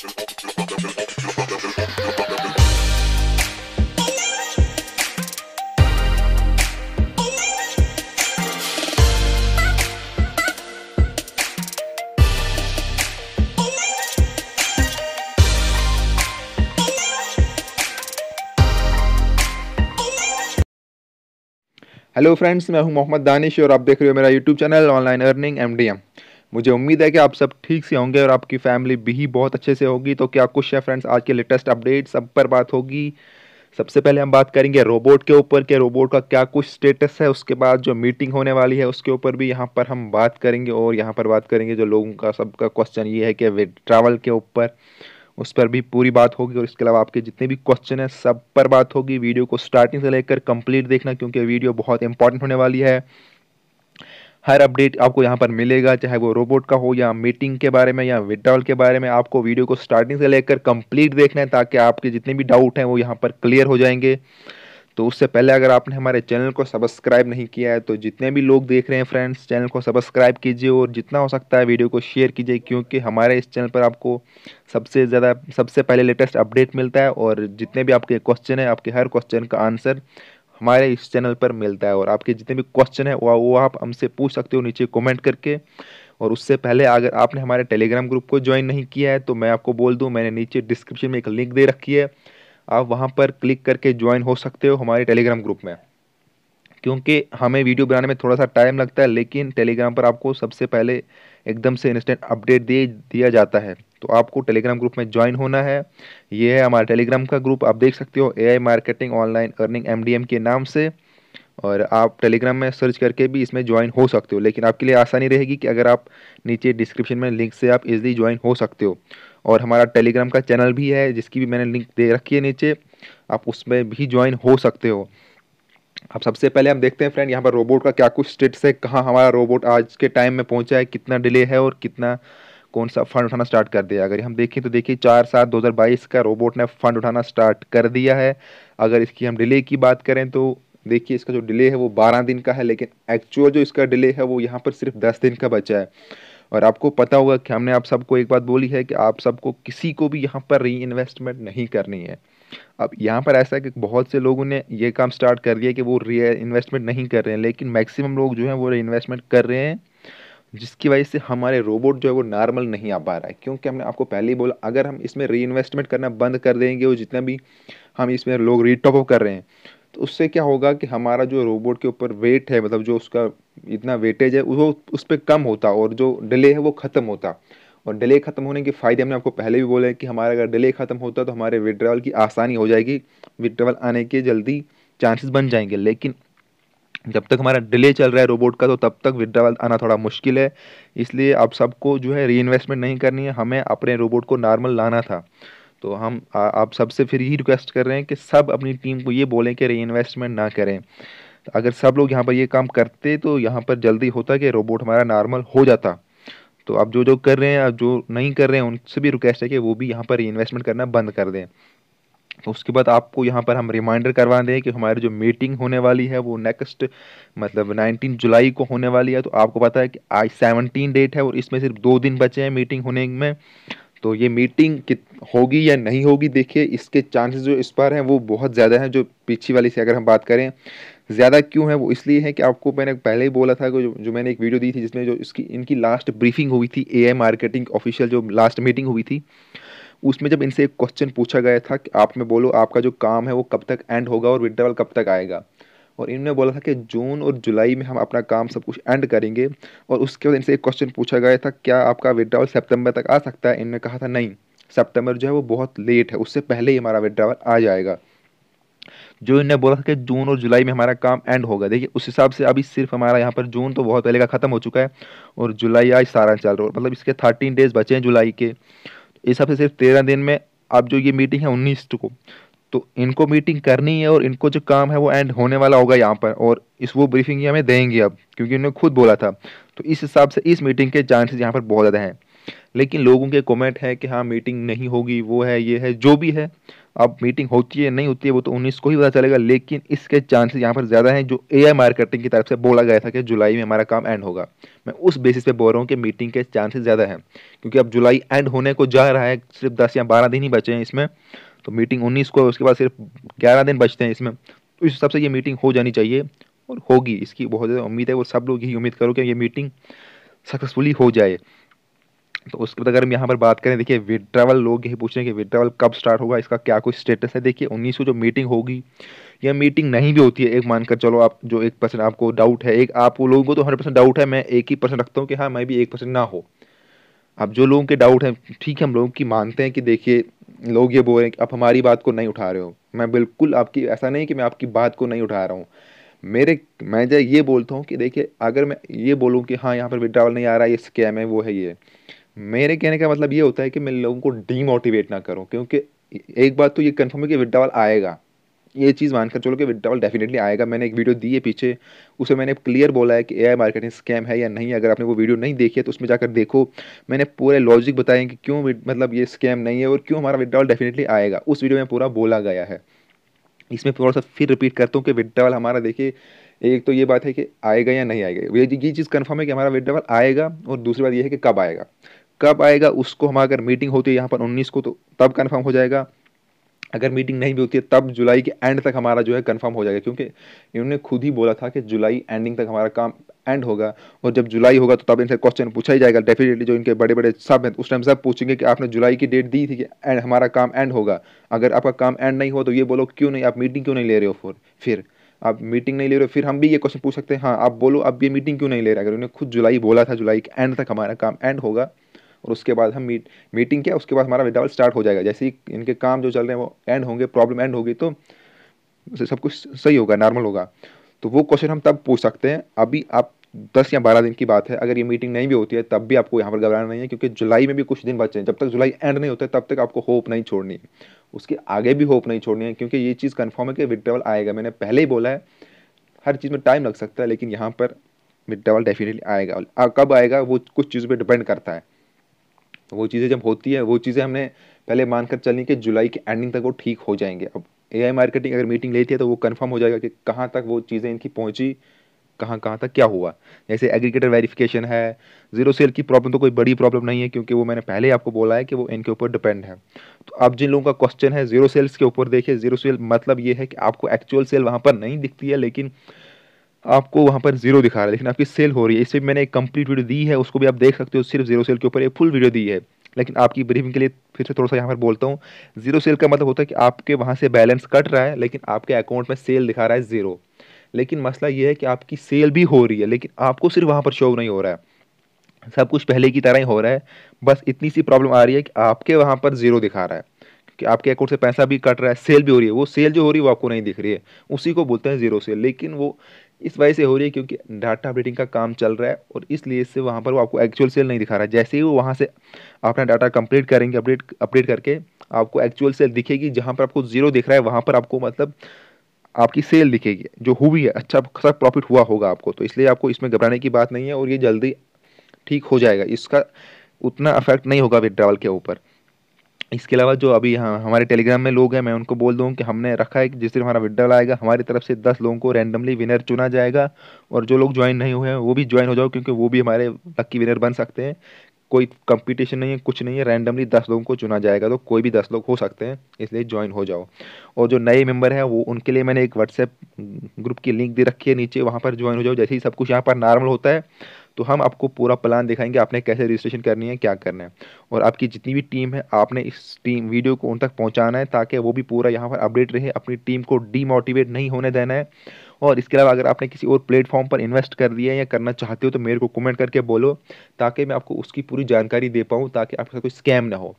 hello friends मैं हूं मोहम्मद दानिश और आप देख रहे हो मेरा YouTube channel online earning MDM मुझे उम्मीद है कि आप सब ठीक से होंगे और आपकी फैमिली भी बहुत अच्छे से होगी तो क्या कुछ है फ्रेंड्स आज के लेटेस्ट अपडेट सब पर बात होगी सबसे पहले हम बात करेंगे रोबोट के ऊपर के रोबोट का क्या कुछ स्टेटस है उसके बाद जो मीटिंग होने वाली है उसके ऊपर भी यहाँ पर हम बात करेंगे और यहाँ पर बात करेंगे जो लोगों का सबका क्वेश्चन ये है कि ट्रैवल के ऊपर उस पर भी पूरी बात होगी और इसके अलावा आपके जितने भी क्वेश्चन हैं सब पर बात होगी वीडियो को स्टार्टिंग से लेकर कंप्लीट देखना क्योंकि वीडियो बहुत इंपॉर्टेंट होने वाली है हर अपडेट आपको यहाँ पर मिलेगा चाहे वो रोबोट का हो या मीटिंग के बारे में या विड्रॉल के बारे में आपको वीडियो को स्टार्टिंग से लेकर कंप्लीट देखना है ताकि आपके जितने भी डाउट हैं वो यहाँ पर क्लियर हो जाएंगे तो उससे पहले अगर आपने हमारे चैनल को सब्सक्राइब नहीं किया है तो जितने भी लोग देख रहे हैं फ्रेंड्स चैनल को सब्सक्राइब कीजिए और जितना हो सकता है वीडियो को शेयर कीजिए क्योंकि हमारे इस चैनल पर आपको सबसे ज़्यादा सबसे पहले लेटेस्ट अपडेट मिलता है और जितने भी आपके क्वेश्चन हैं आपके हर क्वेश्चन का आंसर हमारे इस चैनल पर मिलता है और आपके जितने भी क्वेश्चन हैं वो वो आप हमसे पूछ सकते हो नीचे कमेंट करके और उससे पहले अगर आपने हमारे टेलीग्राम ग्रुप को ज्वाइन नहीं किया है तो मैं आपको बोल दूँ मैंने नीचे डिस्क्रिप्शन में एक लिंक दे रखी है आप वहाँ पर क्लिक करके ज्वाइन हो सकते हो हमारे टेलीग्राम ग्रुप में क्योंकि हमें वीडियो बनाने में थोड़ा सा टाइम लगता है लेकिन टेलीग्राम पर आपको सबसे पहले एकदम से इंस्टेंट अपडेट दे दिया जाता है तो आपको टेलीग्राम ग्रुप में ज्वाइन होना है ये है हमारा टेलीग्राम का ग्रुप आप देख सकते हो A marketing online earning M के नाम से और आप टेलीग्राम में सर्च करके भी इसमें ज्वाइन हो सकते हो लेकिन आपके लिए आसानी रहेगी कि अगर आप नीचे डिस्क्रिप्शन में लिंक से आप इजली ज्वाइन हो सकते हो और हमारा टेलीग्राम का चैनल भी है जिसकी भी मैंने लिंक दे रखी है नीचे आप उसमें भी ज्वाइन हो सकते हो अब सबसे पहले हम देखते हैं फ्रेंड यहाँ पर रोबोट का क्या कुछ स्टेट्स है कहाँ हमारा रोबोट आज के टाइम में पहुँचा है कितना डिले है और कितना कौन सा फंड उठाना स्टार्ट कर दिया अगर हम देखें तो देखिए चार सात दो का रोबोट ने फंड उठाना स्टार्ट कर दिया है अगर इसकी हम डिले की बात करें तो देखिए इसका जो डिले है वो बारह दिन का है लेकिन एक्चुअल जो इसका डिले है वो यहाँ पर सिर्फ दस दिन का बचा है और आपको पता होगा कि हमने आप सबको एक बात बोली है कि आप सबको किसी को भी यहाँ पर री इन्वेस्टमेंट नहीं करनी है अब यहाँ पर ऐसा है कि बहुत से लोगों ने ये काम स्टार्ट कर दिया कि वो रे इन्वेस्टमेंट नहीं कर रहे हैं लेकिन मैक्सिमम लोग जो हैं वो इन्वेस्टमेंट कर रहे हैं जिसकी वजह से हमारे रोबोट जो है वो नॉर्मल नहीं आ पा रहा है क्योंकि हमने आपको पहले ही बोला अगर हम इसमें री इन्वेस्टमेंट करना बंद कर देंगे और जितना भी हम इसमें लोग री टॉपअप कर रहे हैं तो उससे क्या होगा कि हमारा जो रोबोट के ऊपर वेट है मतलब जो उसका इतना वेटेज है वो उस पर कम होता और जो डिले है वो ख़त्म होता और डिले ख़त्म होने के फ़ायदे हमने आपको पहले भी बोला है कि हमारा अगर डिले ख़त्म होता तो हमारे विड्रावल की आसानी हो जाएगी विड्रावल आने के जल्दी चांसेस बन जाएंगे लेकिन जब तक हमारा डिले चल रहा है रोबोट का तो तब तक विड्रावल आना थोड़ा मुश्किल है इसलिए आप सबको जो है री इन्वेस्टमेंट नहीं करनी है हमें अपने रोबोट को नॉर्मल लाना था तो हम आ, आप सबसे फिर यही रिक्वेस्ट कर रहे हैं कि सब अपनी टीम को ये बोलें कि री इन्वेस्टमेंट ना करें अगर सब लोग यहाँ पर ये काम करते तो यहाँ पर जल्दी होता कि रोबोट हमारा नॉर्मल हो जाता तो आप जो जो कर रहे हैं आप जो नहीं कर रहे हैं उनसे भी रिक्वेस्ट है कि वो भी यहाँ पर इन्वेस्टमेंट करना बंद कर दें तो उसके बाद आपको यहाँ पर हम रिमाइंडर करवा दें कि हमारी जो मीटिंग होने वाली है वो नेक्स्ट मतलब 19 जुलाई को होने वाली है तो आपको पता है कि आज 17 डेट है और इसमें सिर्फ दो दिन बचे हैं मीटिंग होने में तो ये मीटिंग कित होगी या नहीं होगी देखिए इसके चांसेस जो इस पर हैं वो बहुत ज़्यादा हैं जो पीछे वाली से अगर हम बात करें ज़्यादा क्यों है वो इसलिए है कि आपको मैंने पहले ही बोला था कि जो, जो मैंने एक वीडियो दी थी जिसमें जो इसकी इनकी लास्ट ब्रीफिंग हुई थी ए मार्केटिंग ऑफिशियल जो लास्ट मीटिंग हुई थी उसमें जब इनसे एक क्वेश्चन पूछा गया था कि आप में बोलो आपका जो काम है वो कब तक एंड होगा और विड्रॉवल कब तक आएगा और इन्होंने बोला था कि जून और जुलाई में हम अपना काम सब कुछ एंड करेंगे और उसके बाद इनसे एक क्वेश्चन पूछा गया था क्या आपका विड्रावल सितंबर तक आ सकता है इन्होंने कहा था नहीं सितंबर जो है वो बहुत लेट है उससे पहले ही हमारा विड्रावल आ जाएगा जो इन्होंने बोला था कि जून और जुलाई में हमारा काम एंड होगा देखिए उस हिसाब से अभी सिर्फ हमारा यहाँ पर जून तो बहुत पहले का ख़त्म हो चुका है और जुलाई आज सारा चल रहा है मतलब इसके थर्टीन डेज बचे हैं जुलाई के इस हिसाब से सिर्फ तेरह दिन में अब जो ये मीटिंग है उन्नीस को तो इनको मीटिंग करनी है और इनको जो काम है वो एंड होने वाला होगा यहाँ पर और इस वो ब्रीफिंग हमें देंगे अब क्योंकि उन्होंने खुद बोला था तो इस हिसाब से इस मीटिंग के चांसेस यहाँ पर बहुत ज़्यादा हैं लेकिन लोगों के कमेंट है कि हाँ मीटिंग नहीं होगी वो है ये है जो भी है अब मीटिंग होती है नहीं होती है वो तो उन्नीस को ही पता चलेगा लेकिन इसके चांसेस यहाँ पर ज़्यादा हैं जो ए मार्केटिंग की तरफ से बोला गया था कि जुलाई में हमारा काम एंड होगा मैं उस बेसिस पे बोल रहा हूँ कि मीटिंग के चांसेस ज़्यादा हैं क्योंकि अब जुलाई एंड होने को जा रहा है सिर्फ दस या बारह दिन ही बचे हैं इसमें तो मीटिंग उन्नीस को उसके बाद सिर्फ ग्यारह दिन बचते हैं इसमें तो इस हिसाब से ये मीटिंग हो जानी चाहिए और होगी इसकी बहुत ज़्यादा उम्मीद है वो सब लोग यही उम्मीद करो कि ये मीटिंग सक्सेसफुली हो जाए तो उसके बाद अगर हम यहाँ पर बात करें देखिए विड्रावल लोग यही पूछ रहे हैं कि विड्रावल कब स्टार्ट होगा इसका क्या कोई स्टेटस है देखिए उन्नीस जो मीटिंग होगी या मीटिंग नहीं भी होती है एक मानकर चलो आप जो एक परसेंट आपको डाउट है एक आप लोगों को तो हंड्रेड परसेंट डाउट है मैं एक ही परसेंट रखता हूँ कि हाँ मैं भी एक परसेंट ना हो अब जो लोगों के डाउट हैं ठीक है हम लोगों की मानते हैं कि देखिए लोग ये बोल रहे हैं कि आप हमारी बात को नहीं उठा रहे हो मैं बिल्कुल आपकी ऐसा नहीं कि मैं आपकी बात को नहीं उठा रहा हूँ मेरे मैं ये बोलता हूँ कि देखिए अगर मैं ये बोलूँ कि हाँ यहाँ पर विड्रावल नहीं आ रहा है ये स्कैम है वो है ये मेरे कहने का मतलब ये होता है कि मैं लोगों को डीमोटिवेट ना करूँ क्योंकि एक बात तो ये कन्फर्म है कि विड्रावल आएगा ये चीज़ मानकर चलो कि विड्रावल डेफिनेटली आएगा मैंने एक वीडियो दी है पीछे उसमें मैंने क्लियर बोला है कि एआई मार्केटिंग स्कैम है या नहीं अगर आपने वो वीडियो नहीं देखी है तो उसमें जाकर देखो मैंने पूरे लॉजिक बताए कि क्यों मतलब ये स्कैम नहीं है और क्यों हमारा विड्रावल डेफिनेटली आएगा उस वीडियो में पूरा बोला गया है इसमें थोड़ा सा फिर रिपीट करता हूँ कि विड्रावल हमारा देखिए एक तो ये बात है कि आएगा या नहीं आएगा ये चीज़ कन्फर्म है कि हमारा विड्रावल आएगा और दूसरी बात ये है कि कब आएगा कब आएगा उसको हम अगर मीटिंग होती है यहाँ पर उन्नीस को तो तब कन्फर्म हो जाएगा अगर मीटिंग नहीं भी होती है तब जुलाई के एंड तक हमारा जो है कंफर्म हो जाएगा क्योंकि इन्होंने खुद ही बोला था कि जुलाई एंडिंग तक हमारा काम एंड होगा और जब जुलाई होगा तो तब इनसे क्वेश्चन पूछा ही जाएगा डेफिनेटली जो इनके बड़े बड़े सब हैं उस टाइम सब पूछेंगे कि आपने जुलाई की डेट दी थी कि एंड हमारा काम एंड होगा अगर आपका काम एंड नहीं हुआ तो ये बोलो क्यों नहीं आप मीटिंग क्यों नहीं ले रहे हो फिर फिर आप मीटिंग नहीं ले रहे हो फिर हम भी ये क्वेश्चन पूछ सकते हैं हाँ आप बोलो आप ये मीटिंग क्यों नहीं ले रहे अगर उन्होंने खुद जुलाई बोला था जुलाई के एंड तक हमारा काम एंड होगा और उसके बाद हम मीट मीटिंग किया उसके बाद हमारा विदावल स्टार्ट हो जाएगा जैसे ही इनके काम जो चल रहे हैं वो एंड होंगे प्रॉब्लम एंड होगी तो सब कुछ सही होगा नॉर्मल होगा तो वो क्वेश्चन हम तब पूछ सकते हैं अभी आप दस या बारह दिन की बात है अगर ये मीटिंग नहीं भी होती है तब भी आपको यहाँ पर घबराना नहीं है क्योंकि जुलाई में भी कुछ दिन बचे हैं जब तक जुलाई एंड नहीं होता तब तक आपको होप नहीं छोड़नी है उसके आगे भी होप नहीं छोड़नी है क्योंकि ये चीज़ कन्फर्म है कि विद आएगा मैंने पहले ही बोला है हर चीज़ में टाइम लग सकता है लेकिन यहाँ पर मिड ट्रेवल डेफिनेटली आएगा कब आएगा वो कुछ चीज़ पर डिपेंड करता है तो वो चीज़ें जब होती है वो चीज़ें हमने पहले मानकर चलनी कि जुलाई के एंडिंग तक वो ठीक हो जाएंगे अब ए मार्केटिंग अगर मीटिंग लेती है तो वो कन्फर्म हो जाएगा कि कहाँ तक वो चीज़ें इनकी पहुँची कहाँ कहाँ तक क्या हुआ जैसे एग्रीगेटर वेरिफिकेशन है जीरो सेल की प्रॉब्लम तो कोई बड़ी प्रॉब्लम नहीं है क्योंकि वो मैंने पहले ही आपको बोला है कि वो इनके ऊपर डिपेंड है तो अब जिन लोगों का क्वेश्चन है जीरो सेल्स के ऊपर देखिए जीरो सेल मतलब ये है कि आपको एक्चुअल सेल वहाँ पर नहीं दिखती है लेकिन आपको वहाँ पर जीरो दिखा रहा है लेकिन आपकी सेल हो रही है इससे मैंने एक कंप्लीट वीडियो दी है उसको भी आप देख सकते हो सिर्फ जीरो सेल के ऊपर एक फुल वीडियो दी है लेकिन आपकी ब्रीफिंग के लिए फिर से थोड़ा सा यहाँ पर बोलता हूँ जीरो सेल का मतलब होता है कि आपके वहाँ से बैलेंस कट रहा है लेकिन आपके अकाउंट में सेल दिखा रहा है ज़ीरो लेकिन मसला यह है कि आपकी सेल भी हो रही है लेकिन आपको सिर्फ वहाँ पर शो नहीं हो रहा है सब कुछ पहले की तरह ही हो रहा है बस इतनी सी प्रॉब्लम आ रही है कि आपके वहाँ पर ज़ीरो दिखा रहा है कि आपके अकाउंट से पैसा भी कट रहा है सेल भी हो रही है वो सेल जो हो रही है वो आपको नहीं दिख रही है उसी को बोलते हैं जीरो सेल लेकिन वो इस वजह से हो रही है क्योंकि डाटा अपडेटिंग का काम चल रहा है और इसलिए इससे वहाँ पर वो आपको एक्चुअल सेल नहीं दिखा रहा है जैसे ही वो वहाँ से अपना डाटा कंप्लीट करेंगे अपडेट अपडेट करके आपको एक्चुअल सेल दिखेगी जहाँ पर आपको जीरो दिख रहा है वहाँ पर आपको मतलब आपकी सेल दिखेगी जो हुई है अच्छा खासा प्रॉफिट हुआ होगा आपको तो इसलिए आपको इसमें घबराने की बात नहीं है और ये जल्दी ठीक हो जाएगा इसका उतना अफेक्ट नहीं होगा विड्रावल के ऊपर इसके अलावा जो अभी हाँ हमारे टेलीग्राम में लोग हैं मैं उनको बोल दूँ कि हमने रखा है कि जिस दिन हमारा विड्रॉल आएगा हमारी तरफ से दस लोगों को रैंडमली विनर चुना जाएगा और जो लोग ज्वाइन नहीं हुए हैं वो भी ज्वाइन हो जाओ क्योंकि वो भी हमारे लक्की विनर बन सकते हैं कोई कंपटीशन नहीं है कुछ नहीं है रैंडमली दस लोगों को चुना जाएगा तो कोई भी दस लोग हो सकते हैं इसलिए ज्वाइन हो जाओ और जो नए मेंबर हैं वो उनके लिए मैंने एक व्हाट्सएप ग्रुप की लिंक दे रखी है नीचे वहाँ पर ज्वाइन हो जाओ जैसे ही सब कुछ यहाँ पर नॉर्मल होता है तो हम आपको पूरा प्लान दिखाएंगे आपने कैसे रजिस्ट्रेशन करनी है क्या करना है और आपकी जितनी भी टीम है आपने इस टीम वीडियो को उन तक पहुँचाना है ताकि वो भी पूरा यहाँ पर अपडेट रहे अपनी टीम को डीमोटिवेट नहीं होने देना है और इसके अलावा अगर आपने किसी और प्लेटफॉर्म पर इन्वेस्ट कर दिया है या करना चाहते हो तो मेरे को कमेंट करके बोलो ताकि मैं आपको उसकी पूरी जानकारी दे पाऊँ ताकि आपके साथ कोई स्कैम ना हो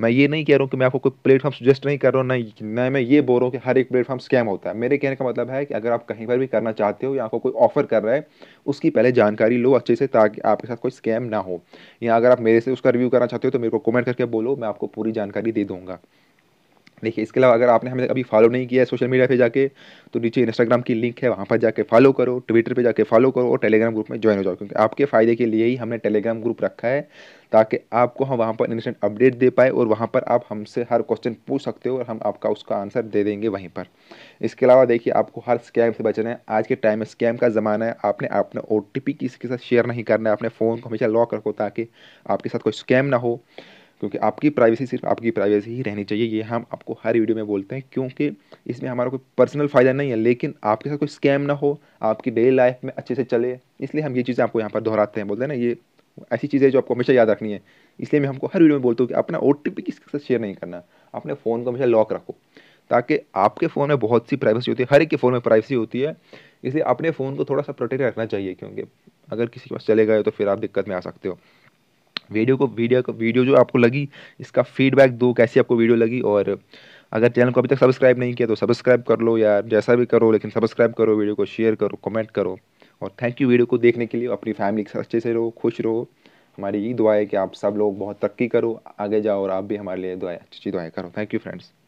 मैं ये नहीं कह रहा हूँ कि मैं आपको कोई प्लेटफॉर्म सजेस्ट नहीं कर रहा हूँ ना ना मैं ये बोल रहा हूँ कि हर एक प्लेटफॉर्म स्कैम होता है मेरे कहने का मतलब है कि अगर आप कहीं पर भी करना चाहते हो या आपको कोई ऑफर कर रहा है उसकी पहले जानकारी लो अच्छे से ताकि आपके साथ कोई स्कैम ना हो या अगर आप मेरे से उसका रिव्यू करना चाहते हो तो मेरे को कमेंट करके बोलो मैं आपको पूरी जानकारी दे दूँगा देखिए इसके अलावा अगर आपने हमें अभी फॉलो नहीं किया है सोशल मीडिया पे जाके तो नीचे इंस्टाग्राम की लिंक है वहाँ पर जाके फॉलो करो ट्विटर पे जाके फॉलो करो और टेलीग्राम ग्रुप में ज्वाइन हो जाओ क्योंकि आपके फ़ायदे के लिए ही हमने टेलीग्राम ग्रुप रखा है ताकि आपको हम वहाँ पर इंस्टेंट अपडेट दे पाए और वहाँ पर आप हमसे हर क्वेश्चन पूछ सकते हो और हम आपका उसका आंसर दे देंगे वहीं पर इसके अलावा देखिए आपको हर स्कैम से बचना है आज के टाइम में स्कैम का ज़माना है आपने अपना ओ किसी के साथ शेयर नहीं करना है अपने फ़ोन को हमेशा लॉक रखो ताकि आपके साथ कोई स्कैम ना हो क्योंकि आपकी प्राइवेसी सिर्फ आपकी प्राइवेसी ही रहनी चाहिए ये हम आपको हर वीडियो में बोलते हैं क्योंकि इसमें हमारा कोई पर्सनल फ़ायदा नहीं है लेकिन आपके साथ कोई स्कैम ना हो आपकी डेली लाइफ में अच्छे से चले इसलिए हम ये चीज़ें आपको यहाँ पर दोहराते हैं बोलते हैं ना ये ऐसी चीज़ें जो आपको हमेशा याद रखनी है इसलिए मैं हमको हर वीडियो में बोलता हूँ कि अपना ओ टी किसी के साथ शेयर नहीं करना अपने फ़ोन को हमेशा लॉक रखो ताकि आपके फ़ोन में बहुत सी प्राइवेसी होती है हर एक के फ़ोन में प्राइवेसी होती है इसलिए अपने फ़ोन को थोड़ा सा प्रोटेक्ट रखना चाहिए क्योंकि अगर किसी के पास चले गए तो फिर आप दिक्कत में आ सकते हो वीडियो को वीडियो को वीडियो जो आपको लगी इसका फीडबैक दो कैसी आपको वीडियो लगी और अगर चैनल को अभी तक सब्सक्राइब नहीं किया तो सब्सक्राइब कर लो या जैसा भी करो लेकिन सब्सक्राइब करो वीडियो को शेयर करो कमेंट करो और थैंक यू वीडियो को देखने के लिए अपनी फैमिली के साथ अच्छे से रहो खुश रहो हमारी यही दुआ है कि आप सब लोग बहुत तरक्की करो आगे जाओ और आप भी हमारे लिए दुआएँ अच्छी अच्छी दुआएँ करो थैंक यू फ्रेंड्स